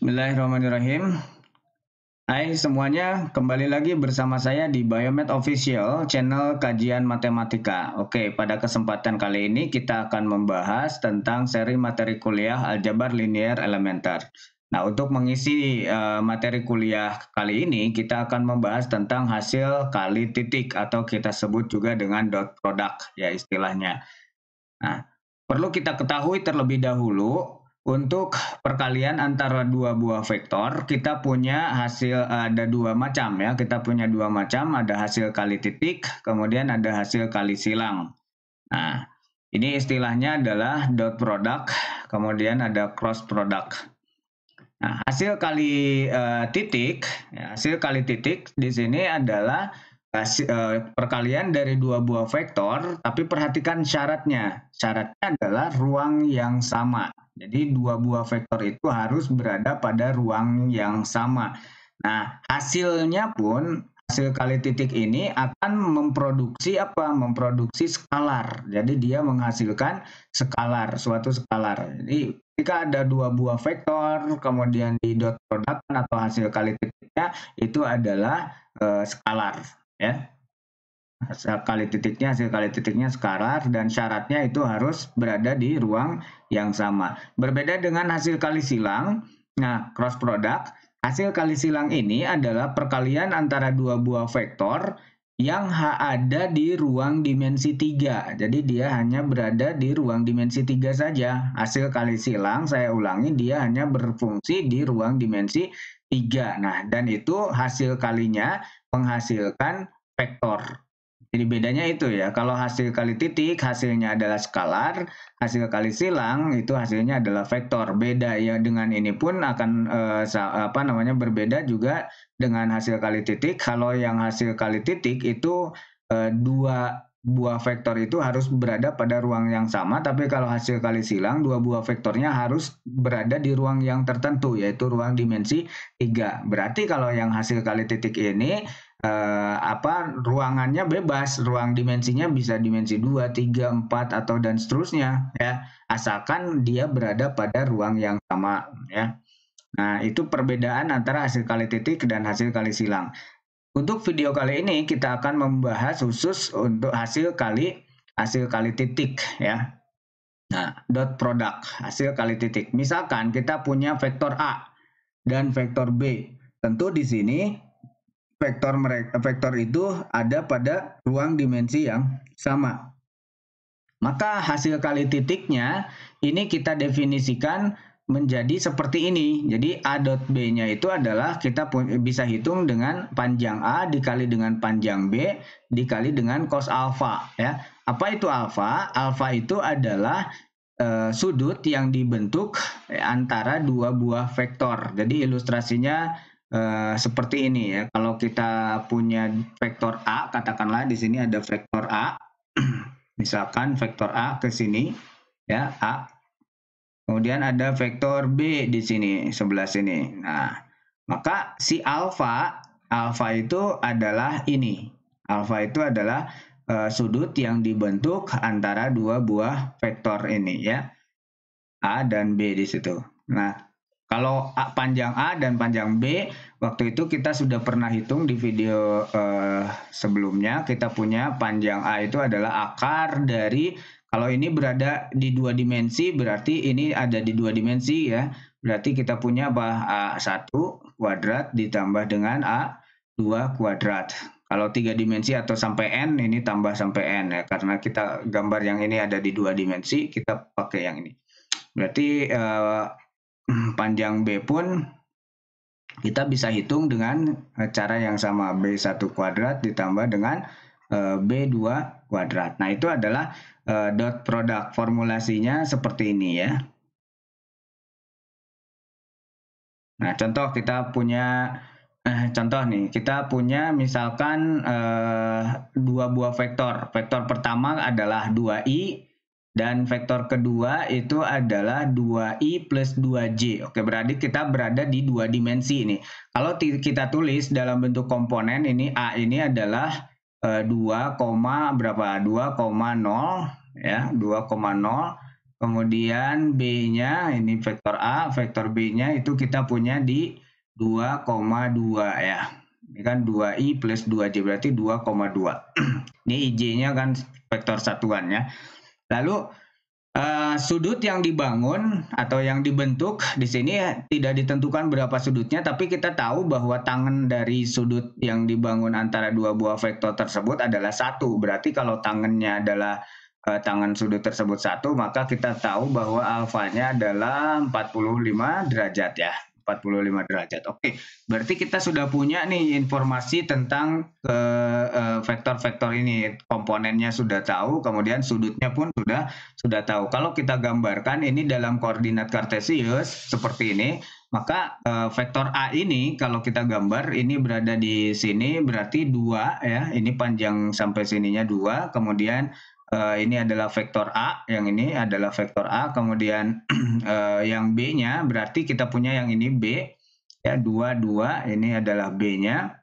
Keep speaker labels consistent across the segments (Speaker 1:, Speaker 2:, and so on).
Speaker 1: Bismillahirrahmanirrahim. Hai semuanya, kembali lagi bersama saya di Biomed Official, channel kajian matematika. Oke, pada kesempatan kali ini kita akan membahas tentang seri materi kuliah aljabar linear elementer. Nah, untuk mengisi uh, materi kuliah kali ini, kita akan membahas tentang hasil kali titik atau kita sebut juga dengan dot product ya istilahnya. Nah, perlu kita ketahui terlebih dahulu untuk perkalian antara dua buah vektor, kita punya hasil eh, ada dua macam ya. Kita punya dua macam, ada hasil kali titik, kemudian ada hasil kali silang. Nah, ini istilahnya adalah dot product, kemudian ada cross product. Nah, hasil kali uh, titik, ya, hasil kali titik di sini adalah hasil, eh, perkalian dari dua buah vektor, tapi perhatikan syaratnya. Syaratnya adalah ruang yang sama. Jadi dua buah vektor itu harus berada pada ruang yang sama. Nah, hasilnya pun hasil kali titik ini akan memproduksi apa? Memproduksi skalar. Jadi dia menghasilkan skalar, suatu skalar. Jadi jika ada dua buah vektor, kemudian di dot product atau hasil kali titiknya itu adalah uh, skalar ya hasil kali titiknya hasil kali titiknya sekarat dan syaratnya itu harus berada di ruang yang sama. Berbeda dengan hasil kali silang, nah cross product, hasil kali silang ini adalah perkalian antara dua buah vektor yang ada di ruang dimensi 3. Jadi dia hanya berada di ruang dimensi 3 saja. Hasil kali silang saya ulangi dia hanya berfungsi di ruang dimensi 3. Nah, dan itu hasil kalinya menghasilkan vektor. Jadi bedanya itu ya, kalau hasil kali titik hasilnya adalah skalar, hasil kali silang itu hasilnya adalah vektor. Beda ya dengan ini pun akan eh, apa namanya berbeda juga dengan hasil kali titik. Kalau yang hasil kali titik itu eh, dua buah vektor itu harus berada pada ruang yang sama, tapi kalau hasil kali silang, dua buah vektornya harus berada di ruang yang tertentu, yaitu ruang dimensi 3. Berarti kalau yang hasil kali titik ini, eh, apa ruangannya bebas, ruang dimensinya bisa dimensi 2, 3, 4, atau dan seterusnya, ya asalkan dia berada pada ruang yang sama. ya Nah, itu perbedaan antara hasil kali titik dan hasil kali silang. Untuk video kali ini kita akan membahas khusus untuk hasil kali hasil kali titik ya. Nah, dot product hasil kali titik. Misalkan kita punya vektor A dan vektor B. Tentu di sini vektor mereka vektor itu ada pada ruang dimensi yang sama. Maka hasil kali titiknya ini kita definisikan menjadi seperti ini. Jadi A dot B-nya itu adalah kita bisa hitung dengan panjang A dikali dengan panjang B dikali dengan cos alpha ya. Apa itu alpha alpha itu adalah e, sudut yang dibentuk eh, antara dua buah vektor. Jadi ilustrasinya e, seperti ini ya. Kalau kita punya vektor A, katakanlah di sini ada vektor A. Misalkan vektor A ke sini ya, A Kemudian ada vektor B di sini, sebelah sini. Nah, maka si alfa, alfa itu adalah ini. Alfa itu adalah e, sudut yang dibentuk antara dua buah vektor ini ya. A dan B di situ. Nah, kalau A, panjang A dan panjang B, waktu itu kita sudah pernah hitung di video e, sebelumnya, kita punya panjang A itu adalah akar dari kalau ini berada di dua dimensi, berarti ini ada di dua dimensi ya. Berarti kita punya apa? A1 kuadrat ditambah dengan A2 kuadrat. Kalau tiga dimensi atau sampai N, ini tambah sampai N ya. Karena kita gambar yang ini ada di dua dimensi, kita pakai yang ini. Berarti eh, panjang B pun kita bisa hitung dengan cara yang sama. B1 kuadrat ditambah dengan Eh, B2 kuadrat. Nah, itu adalah eh, dot product formulasinya seperti ini ya. Nah, contoh kita punya eh, contoh nih, kita punya misalkan eh, dua buah vektor. Vektor pertama adalah 2i dan vektor kedua itu adalah 2i plus 2j. Oke, berarti kita berada di dua dimensi ini. Kalau kita tulis dalam bentuk komponen ini a ini adalah 2, eh, berapa? 2,0 ya, 2,0. Kemudian B-nya ini vektor A, vektor B-nya itu kita punya di 2,2 ya. Ini kan 2i plus 2j berarti 2,2. ini ij-nya kan vektor satuan ya. Lalu Eh, sudut yang dibangun atau yang dibentuk di sini ya tidak ditentukan berapa sudutnya, tapi kita tahu bahwa tangan dari sudut yang dibangun antara dua buah vektor tersebut adalah satu. Berarti kalau tangannya adalah uh, tangan sudut tersebut satu, maka kita tahu bahwa alfanya adalah 45 derajat ya. 45 derajat. Oke, berarti kita sudah punya nih informasi tentang e, vektor-vektor uh, ini, komponennya sudah tahu, kemudian sudutnya pun sudah sudah tahu. Kalau kita gambarkan ini dalam koordinat kartesius seperti ini, maka eh, vektor A ini kalau kita gambar ini berada di sini berarti dua ya, ini panjang sampai sininya dua, kemudian uh, ini adalah vektor A, yang ini adalah vektor A, kemudian uh, yang B-nya berarti kita punya yang ini B, ya 2, 2, ini adalah B-nya,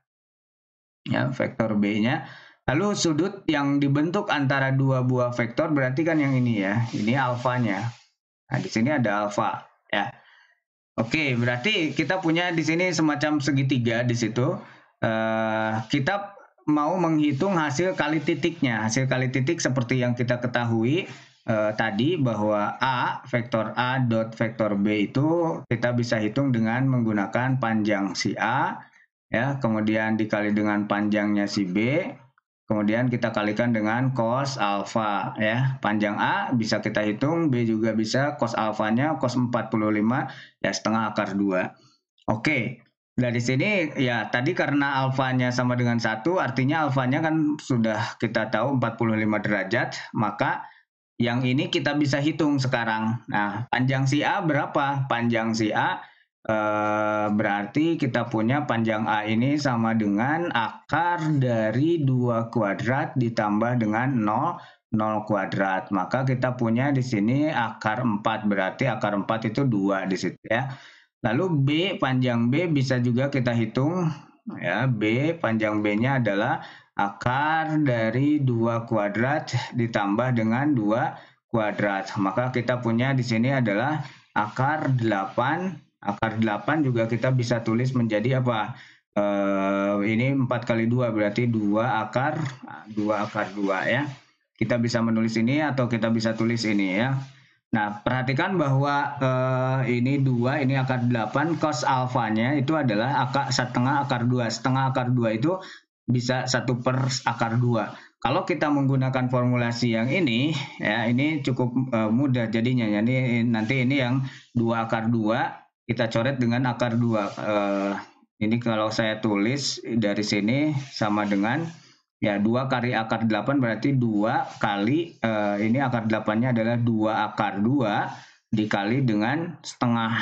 Speaker 1: ya vektor B-nya. Lalu sudut yang dibentuk antara dua buah vektor berarti kan yang ini ya, ini alfanya. Nah, di sini ada alfa, ya. Oke, berarti kita punya di sini semacam segitiga di situ. Uh, kita mau menghitung hasil kali titiknya. Hasil kali titik seperti yang kita ketahui eh, tadi bahwa A, vektor A dot vektor B itu kita bisa hitung dengan menggunakan panjang si A, ya kemudian dikali dengan panjangnya si B, kemudian kita kalikan dengan cos alfa ya panjang a bisa kita hitung b juga bisa cos alfanya cos 45 ya setengah akar 2 oke dari sini ya tadi karena alfanya sama dengan satu artinya alfanya kan sudah kita tahu 45 derajat maka yang ini kita bisa hitung sekarang nah panjang si A berapa panjang si A eh, berarti kita punya panjang A ini sama dengan akar dari dua kuadrat ditambah dengan 0 0 kuadrat maka kita punya di sini akar 4 berarti akar 4 itu dua di situ ya Lalu B panjang B bisa juga kita hitung ya B panjang B-nya adalah akar dari 2 kuadrat ditambah dengan 2 kuadrat. Maka kita punya di sini adalah akar 8. Akar 8 juga kita bisa tulis menjadi apa? E, ini 4 kali 2 berarti 2 akar 2 akar 2 ya. Kita bisa menulis ini atau kita bisa tulis ini ya. Nah, perhatikan bahwa eh, ini dua, ini akar 8, cos alfanya itu adalah akar setengah akar 2. Setengah akar 2 itu bisa 1 per akar 2. Kalau kita menggunakan formulasi yang ini, ya ini cukup eh, mudah jadinya. Jadi nanti ini yang 2 akar 2, kita coret dengan akar 2. Eh, ini kalau saya tulis dari sini sama dengan Ya, 2 kali akar 8 berarti 2 kali eh, ini akar 8-nya adalah 2 akar 2 dikali dengan setengah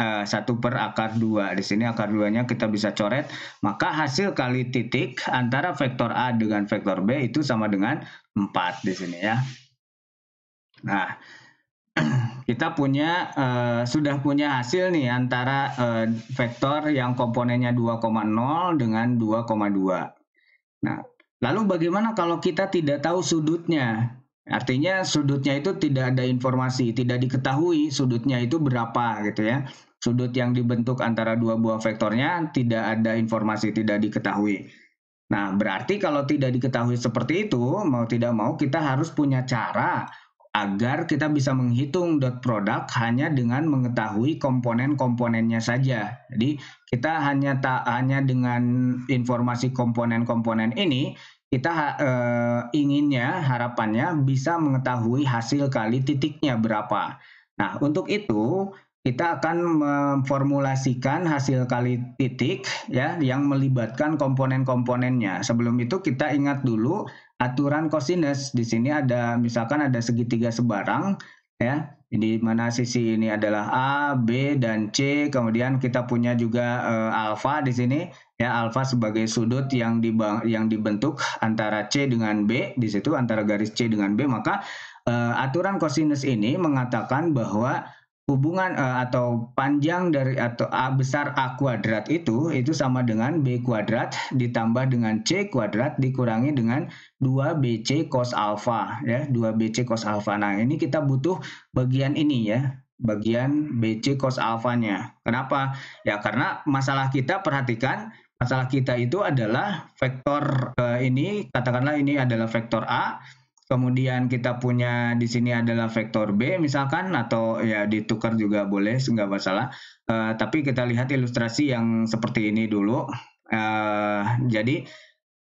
Speaker 1: eh, 1 per akar 2. Di sini akar 2-nya kita bisa coret. Maka hasil kali titik antara vektor A dengan vektor B itu sama dengan 4 di sini ya. Nah, kita punya uh, sudah punya hasil nih antara uh, vektor yang komponennya 2,0 dengan 2,2. Nah, Lalu bagaimana kalau kita tidak tahu sudutnya? Artinya sudutnya itu tidak ada informasi, tidak diketahui sudutnya itu berapa gitu ya. Sudut yang dibentuk antara dua buah vektornya tidak ada informasi, tidak diketahui. Nah, berarti kalau tidak diketahui seperti itu, mau tidak mau kita harus punya cara agar kita bisa menghitung dot product hanya dengan mengetahui komponen-komponennya saja. Jadi kita hanya tak hanya dengan informasi komponen-komponen ini kita uh, inginnya harapannya bisa mengetahui hasil kali titiknya berapa. Nah untuk itu kita akan memformulasikan hasil kali titik ya yang melibatkan komponen-komponennya. Sebelum itu kita ingat dulu aturan cosinus di sini ada misalkan ada segitiga sebarang ya di mana sisi ini adalah A, B dan C. Kemudian kita punya juga e, eh, alfa di sini ya alfa sebagai sudut yang dibang, yang dibentuk antara C dengan B di situ antara garis C dengan B maka e, aturan kosinus ini mengatakan bahwa hubungan uh, atau panjang dari atau a besar a kuadrat itu itu sama dengan b kuadrat ditambah dengan c kuadrat dikurangi dengan 2bc cos alfa ya 2bc cos alfa. Nah, ini kita butuh bagian ini ya, bagian bc cos alfanya. Kenapa? Ya karena masalah kita perhatikan masalah kita itu adalah vektor uh, ini katakanlah ini adalah vektor a kemudian kita punya di sini adalah vektor B misalkan atau ya ditukar juga boleh nggak masalah uh, tapi kita lihat ilustrasi yang seperti ini dulu uh, jadi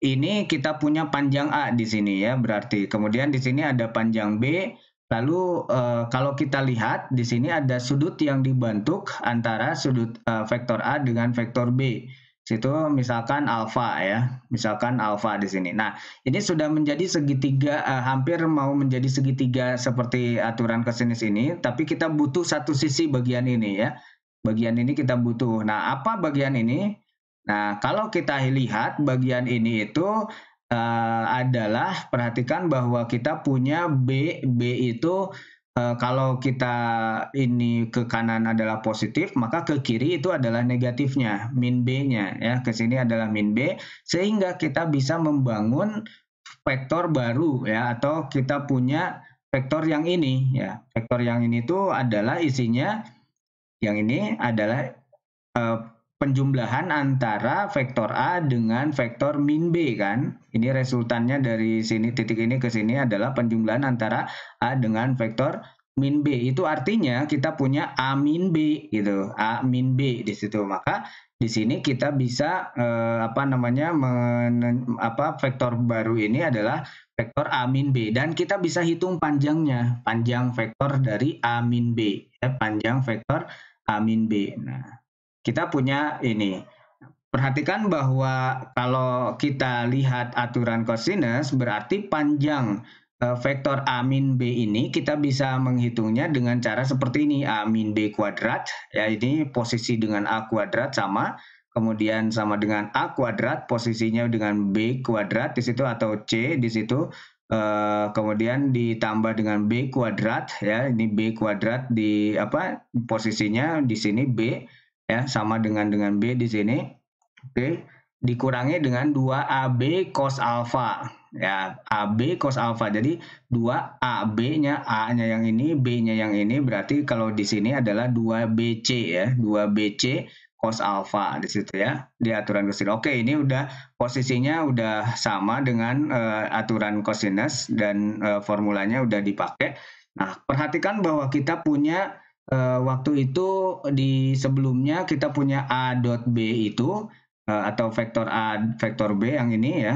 Speaker 1: ini kita punya panjang A di sini ya berarti kemudian di sini ada panjang B lalu uh, kalau kita lihat di sini ada sudut yang dibentuk antara sudut uh, vektor A dengan vektor B situ misalkan alfa ya, misalkan alfa di sini. Nah, ini sudah menjadi segitiga eh, hampir mau menjadi segitiga seperti aturan kesinis ini, tapi kita butuh satu sisi bagian ini ya. Bagian ini kita butuh. Nah, apa bagian ini? Nah, kalau kita lihat bagian ini itu eh, adalah perhatikan bahwa kita punya B B itu Eh, kalau kita ini ke kanan adalah positif, maka ke kiri itu adalah negatifnya, min B-nya ya. Ke sini adalah min B sehingga kita bisa membangun vektor baru ya atau kita punya vektor yang ini ya. Vektor yang ini itu adalah isinya yang ini adalah eh, penjumlahan antara vektor A dengan vektor min B kan. Ini resultannya dari sini titik ini ke sini adalah penjumlahan antara A dengan vektor min B. Itu artinya kita punya A min B gitu. A min B di situ. Maka di sini kita bisa eh, apa namanya men, apa vektor baru ini adalah vektor A min B dan kita bisa hitung panjangnya, panjang vektor dari A min B. Ya, panjang vektor A min B. Nah, kita punya ini. Perhatikan bahwa kalau kita lihat aturan cosinus berarti panjang eh, vektor A min B ini kita bisa menghitungnya dengan cara seperti ini A min B kuadrat ya ini posisi dengan A kuadrat sama kemudian sama dengan A kuadrat posisinya dengan B kuadrat di situ atau C di situ eh, kemudian ditambah dengan B kuadrat ya ini B kuadrat di apa posisinya di sini B ya sama dengan dengan B di sini. Oke, dikurangi dengan 2AB cos alfa. Ya, AB cos alfa. Jadi 2AB-nya A-nya yang ini, B-nya yang ini berarti kalau di sini adalah 2BC ya, 2BC cos alfa di situ ya. Di aturan kosinus. Oke, ini udah posisinya udah sama dengan uh, aturan kosinus dan uh, formulanya udah dipakai. Nah, perhatikan bahwa kita punya uh, waktu itu di sebelumnya kita punya A dot B itu uh, atau vektor A vektor B yang ini ya.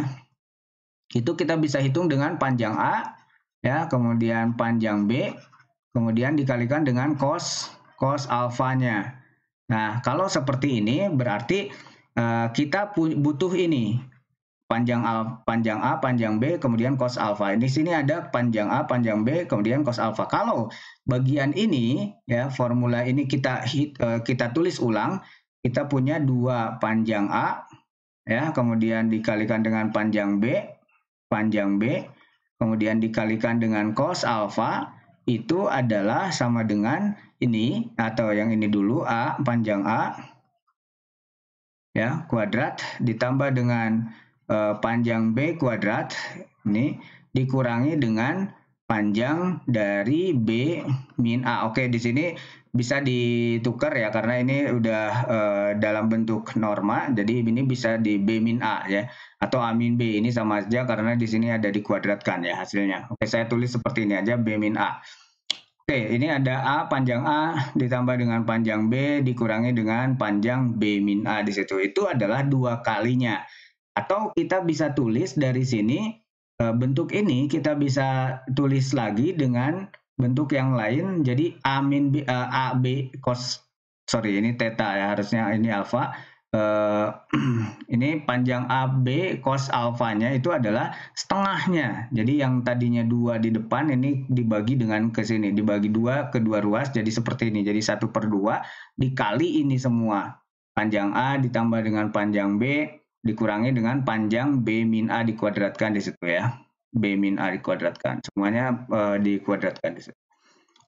Speaker 1: Itu kita bisa hitung dengan panjang A ya, kemudian panjang B, kemudian dikalikan dengan cos cos alfanya. Nah, kalau seperti ini berarti uh, kita butuh ini panjang A, panjang A, panjang B, kemudian cos alfa. Di sini ada panjang A, panjang B, kemudian cos alfa. Kalau bagian ini ya formula ini kita hit, eh, kita tulis ulang, kita punya dua panjang A ya, kemudian dikalikan dengan panjang B, panjang B, kemudian dikalikan dengan cos alfa itu adalah sama dengan ini atau yang ini dulu A panjang A ya kuadrat ditambah dengan Eh, panjang B kuadrat ini dikurangi dengan panjang dari B min A. Oke, di sini bisa ditukar ya karena ini udah e, dalam bentuk norma, jadi ini bisa di B min A ya atau A min B ini sama aja karena di sini ada dikuadratkan ya hasilnya. Oke, saya tulis seperti ini aja B min A. Oke, ini ada A panjang A ditambah dengan panjang B dikurangi dengan panjang B min A di situ. Itu adalah dua kalinya. Atau kita bisa tulis dari sini eh, bentuk ini kita bisa tulis lagi dengan bentuk yang lain. Jadi A min B, eh, A B cos sorry ini theta ya harusnya ini alfa. Eh, ini panjang AB cos alfanya itu adalah setengahnya. Jadi yang tadinya dua di depan ini dibagi dengan ke sini, dibagi dua kedua ruas jadi seperti ini. Jadi satu per dua dikali ini semua panjang A ditambah dengan panjang B dikurangi dengan panjang B min A dikuadratkan di situ ya. B min A dikuadratkan. Semuanya e, dikuadratkan di situ.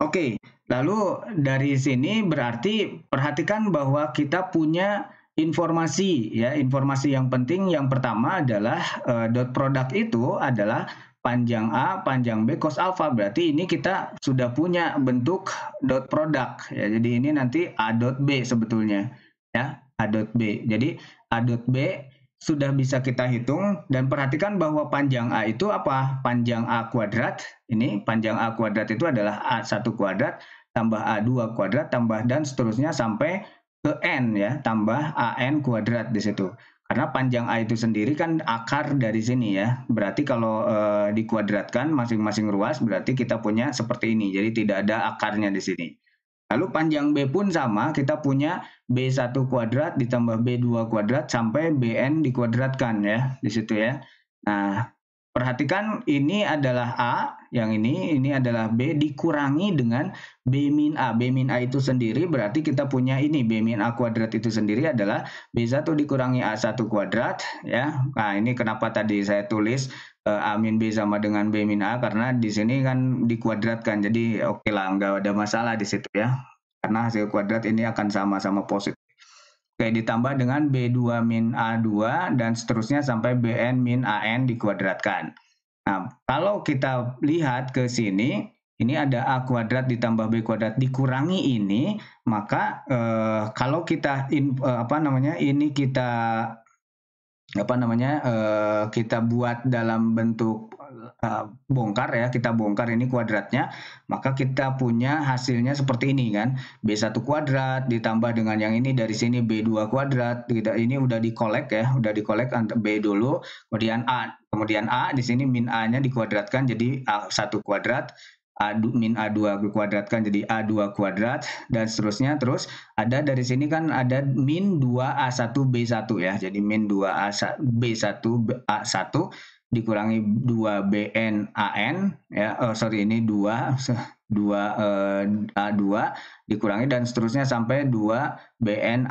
Speaker 1: Oke, lalu dari sini berarti perhatikan bahwa kita punya informasi ya, informasi yang penting yang pertama adalah e, dot product itu adalah panjang A, panjang B, cos alpha. Berarti ini kita sudah punya bentuk dot product. Ya, jadi ini nanti A dot B sebetulnya. Ya, A dot B. Jadi A dot B sudah bisa kita hitung dan perhatikan bahwa panjang A itu apa? Panjang A kuadrat. Ini panjang A kuadrat itu adalah A1 kuadrat tambah A2 kuadrat tambah dan seterusnya sampai ke N ya, tambah AN kuadrat di situ. Karena panjang A itu sendiri kan akar dari sini ya. Berarti kalau e, dikuadratkan masing-masing ruas berarti kita punya seperti ini. Jadi tidak ada akarnya di sini. Lalu panjang B pun sama, kita punya B1 kuadrat ditambah B2 kuadrat sampai Bn dikuadratkan ya, di situ ya. Nah, Perhatikan ini adalah A, yang ini ini adalah B dikurangi dengan B min A. B min A itu sendiri berarti kita punya ini B min A kuadrat itu sendiri adalah B1 dikurangi A1 kuadrat ya. Nah, ini kenapa tadi saya tulis eh, A min B sama dengan B min A karena di sini kan dikuadratkan. Jadi oke okay lah nggak ada masalah di situ ya. Karena hasil kuadrat ini akan sama-sama positif Oke, ditambah dengan B2 min A2 dan seterusnya sampai BN min AN dikuadratkan. Nah, kalau kita lihat ke sini, ini ada A kuadrat ditambah B kuadrat dikurangi ini, maka eh, kalau kita in, eh, apa namanya? ini kita apa namanya? Eh, kita buat dalam bentuk uh, bongkar ya, kita bongkar ini kuadratnya, maka kita punya hasilnya seperti ini kan. B1 kuadrat ditambah dengan yang ini dari sini B2 kuadrat, kita ini udah dikolek ya, udah dikolek B dulu, kemudian A. Kemudian A di sini min A-nya dikuadratkan jadi A1 kuadrat, A, min A2 kuadratkan jadi A2 kuadrat dan seterusnya terus ada dari sini kan ada min 2A1 B1 ya jadi min 2A1 B1 A1 dikurangi 2 n ya oh, sorry ini 2 2 eh, A2 dikurangi dan seterusnya sampai 2 n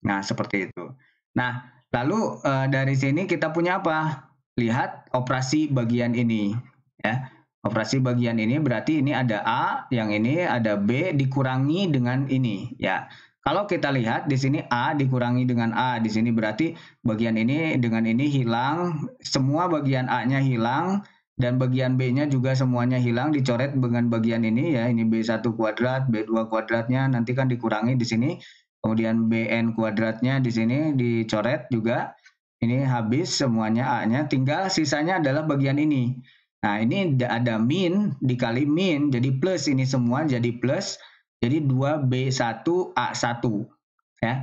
Speaker 1: Nah, seperti itu. Nah, lalu eh, dari sini kita punya apa? Lihat operasi bagian ini ya. Operasi bagian ini berarti ini ada A, yang ini ada B dikurangi dengan ini ya. Kalau kita lihat di sini A dikurangi dengan A, di sini berarti bagian ini dengan ini hilang, semua bagian A-nya hilang, dan bagian B-nya juga semuanya hilang dicoret dengan bagian ini ya ini B1 kuadrat B2 kuadratnya nanti kan dikurangi di sini kemudian BN kuadratnya di sini dicoret juga ini habis semuanya A-nya tinggal sisanya adalah bagian ini nah ini ada min dikali min jadi plus ini semua jadi plus jadi 2B1A1 ya.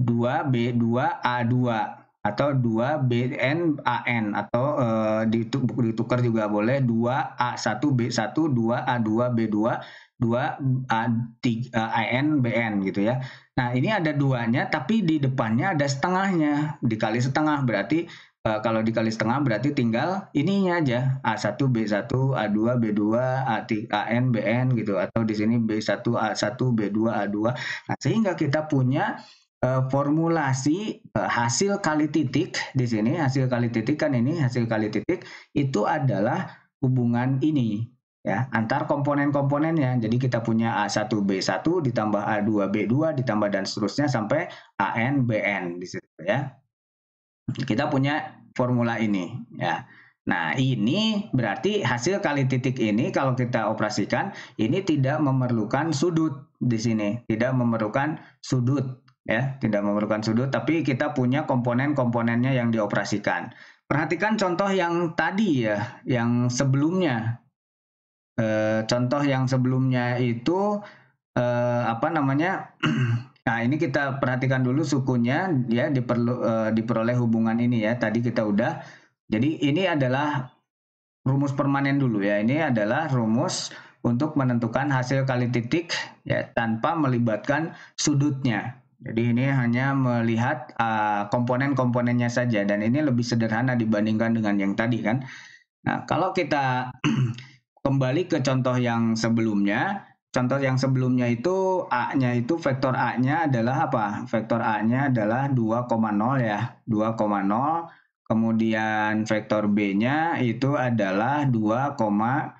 Speaker 1: 2B2A2 atau 2BNAN atau e, eh, ditukar juga boleh 2A1B1, 2A2B2, 2AN gitu ya. Nah, ini ada duanya tapi di depannya ada setengahnya, dikali setengah berarti Uh, kalau dikali setengah berarti tinggal ininya aja A1, B1, A2, B2, A3, AN, BN gitu atau di sini B1, A1, B2, A2. Nah, sehingga kita punya uh, formulasi uh, hasil kali titik di sini hasil kali titik kan ini hasil kali titik itu adalah hubungan ini ya antar komponen-komponennya. Jadi kita punya A1 B1 ditambah A2 B2 ditambah dan seterusnya sampai AN BN di situ ya kita punya formula ini ya. Nah, ini berarti hasil kali titik ini kalau kita operasikan ini tidak memerlukan sudut di sini, tidak memerlukan sudut ya, tidak memerlukan sudut tapi kita punya komponen-komponennya yang dioperasikan. Perhatikan contoh yang tadi ya, yang sebelumnya. E, contoh yang sebelumnya itu e, apa namanya? Nah, ini kita perhatikan dulu sukunya ya diperlu uh, diperoleh hubungan ini ya. Tadi kita udah. Jadi ini adalah rumus permanen dulu ya. Ini adalah rumus untuk menentukan hasil kali titik ya tanpa melibatkan sudutnya. Jadi ini hanya melihat uh, komponen-komponennya saja dan ini lebih sederhana dibandingkan dengan yang tadi kan. Nah, kalau kita kembali ke contoh yang sebelumnya Contoh yang sebelumnya itu A-nya itu vektor A-nya adalah apa? Vektor A-nya adalah 2,0 ya. 2,0 kemudian vektor B-nya itu adalah 2,2.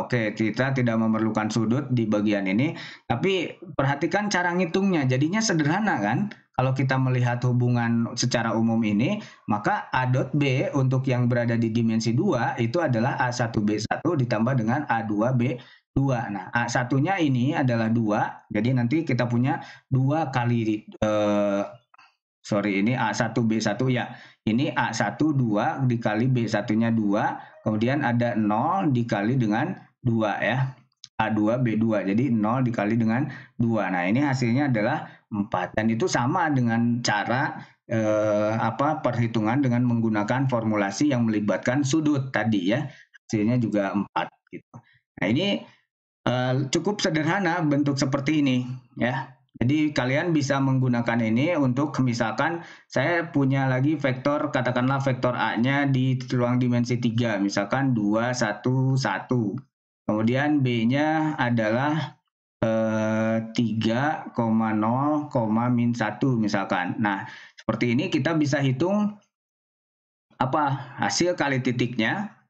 Speaker 1: Oke, kita tidak memerlukan sudut di bagian ini, tapi perhatikan cara ngitungnya. Jadinya sederhana kan? Kalau kita melihat hubungan secara umum ini, maka A dot B untuk yang berada di dimensi 2 itu adalah A1B1 ditambah dengan A2B dua. Nah, A satunya ini adalah dua, jadi nanti kita punya dua kali eh, sorry ini A1 B1 ya. Ini A1 2 dikali B1-nya 2, kemudian ada 0 dikali dengan 2 ya. A2 B2. Jadi 0 dikali dengan 2. Nah, ini hasilnya adalah 4 dan itu sama dengan cara eh, apa perhitungan dengan menggunakan formulasi yang melibatkan sudut tadi ya. Hasilnya juga 4 gitu. Nah, ini Uh, cukup sederhana bentuk seperti ini ya. Jadi kalian bisa menggunakan ini untuk misalkan saya punya lagi vektor katakanlah vektor A-nya di ruang dimensi 3 misalkan 2 1 1. Kemudian B-nya adalah eh, 3,0, min 1 misalkan. Nah, seperti ini kita bisa hitung apa hasil kali titiknya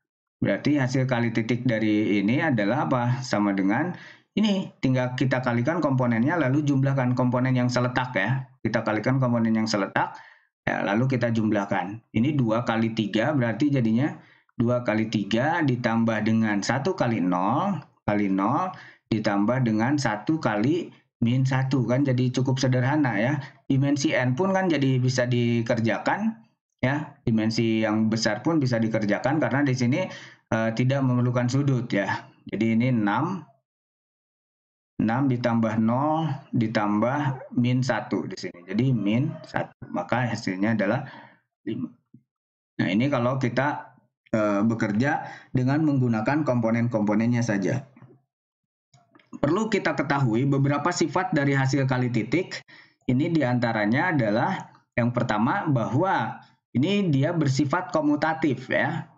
Speaker 1: Berarti hasil kali titik dari ini adalah apa? Sama dengan ini tinggal kita kalikan komponennya lalu jumlahkan komponen yang seletak ya. Kita kalikan komponen yang seletak ya, lalu kita jumlahkan. Ini 2 kali 3 berarti jadinya 2 kali 3 ditambah dengan 1 kali 0 kali 0 ditambah dengan 1 kali min 1 kan jadi cukup sederhana ya. Dimensi n pun kan jadi bisa dikerjakan ya dimensi yang besar pun bisa dikerjakan karena di sini e, tidak memerlukan sudut ya jadi ini 6 6 ditambah 0 ditambah min 1 di sini jadi min 1 maka hasilnya adalah 5 nah ini kalau kita e, bekerja dengan menggunakan komponen-komponennya saja perlu kita ketahui beberapa sifat dari hasil kali titik ini diantaranya adalah yang pertama bahwa ini dia bersifat komutatif ya.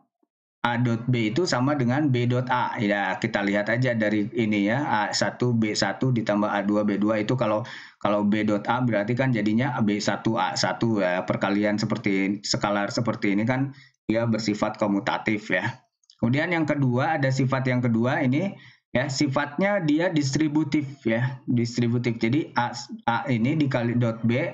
Speaker 1: A dot B itu sama dengan B dot A. Ya, kita lihat aja dari ini ya. A1, B1 ditambah A2, B2 itu kalau kalau B dot A berarti kan jadinya B1, A1 ya. Perkalian seperti skalar seperti ini kan dia bersifat komutatif ya. Kemudian yang kedua ada sifat yang kedua ini ya sifatnya dia distributif ya, distributif. Jadi A, A ini dikali dot B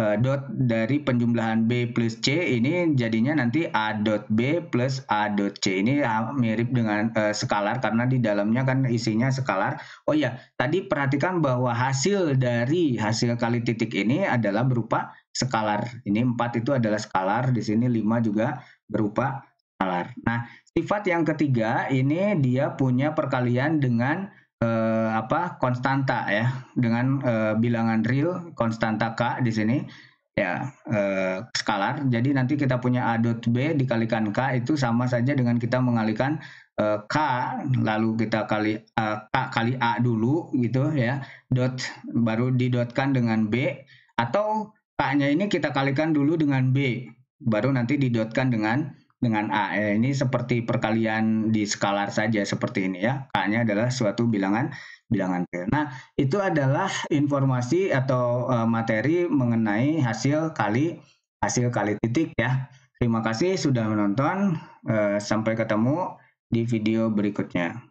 Speaker 1: Eh, dot dari penjumlahan B plus C ini jadinya nanti A dot B plus A dot C ini mirip dengan uh, skalar karena di dalamnya kan isinya skalar. Oh iya, tadi perhatikan bahwa hasil dari hasil kali titik ini adalah berupa skalar. Ini 4 itu adalah skalar, di sini 5 juga berupa skalar. Nah, sifat yang ketiga ini dia punya perkalian dengan eh, apa konstanta ya dengan eh, bilangan real konstanta k di sini ya eh, skalar. Jadi nanti kita punya a dot b dikalikan k itu sama saja dengan kita mengalikan eh, k lalu kita kali uh, k kali a dulu gitu ya dot baru didotkan dengan b atau k-nya ini kita kalikan dulu dengan b baru nanti didotkan dengan dengan ya, ini seperti perkalian di skalar saja seperti ini ya. K-nya adalah suatu bilangan bilangan real. Nah, itu adalah informasi atau uh, materi mengenai hasil kali hasil kali titik ya. Terima kasih sudah menonton. Uh, sampai ketemu di video berikutnya.